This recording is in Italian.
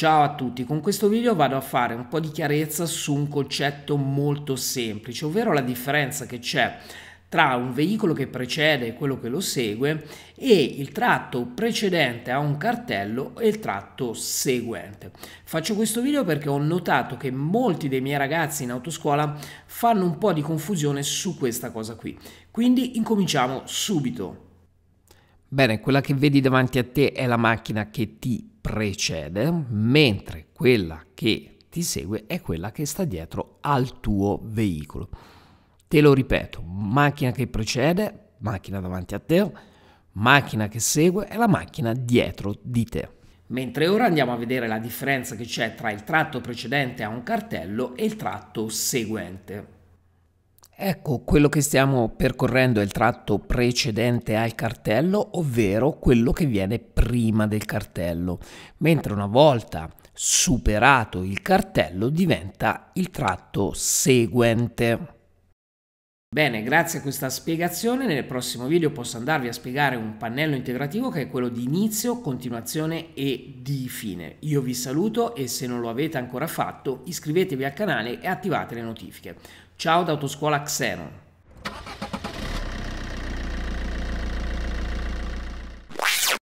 Ciao a tutti, con questo video vado a fare un po' di chiarezza su un concetto molto semplice, ovvero la differenza che c'è tra un veicolo che precede quello che lo segue e il tratto precedente a un cartello e il tratto seguente. Faccio questo video perché ho notato che molti dei miei ragazzi in autoscuola fanno un po' di confusione su questa cosa qui. Quindi incominciamo subito. Bene, quella che vedi davanti a te è la macchina che ti precede, mentre quella che ti segue è quella che sta dietro al tuo veicolo. Te lo ripeto, macchina che precede, macchina davanti a te, macchina che segue è la macchina dietro di te. Mentre ora andiamo a vedere la differenza che c'è tra il tratto precedente a un cartello e il tratto seguente. Ecco, quello che stiamo percorrendo è il tratto precedente al cartello, ovvero quello che viene prima del cartello, mentre una volta superato il cartello diventa il tratto seguente. Bene, grazie a questa spiegazione nel prossimo video posso andarvi a spiegare un pannello integrativo che è quello di inizio, continuazione e di fine. Io vi saluto e se non lo avete ancora fatto iscrivetevi al canale e attivate le notifiche. Ciao da Autoscuola Xenon!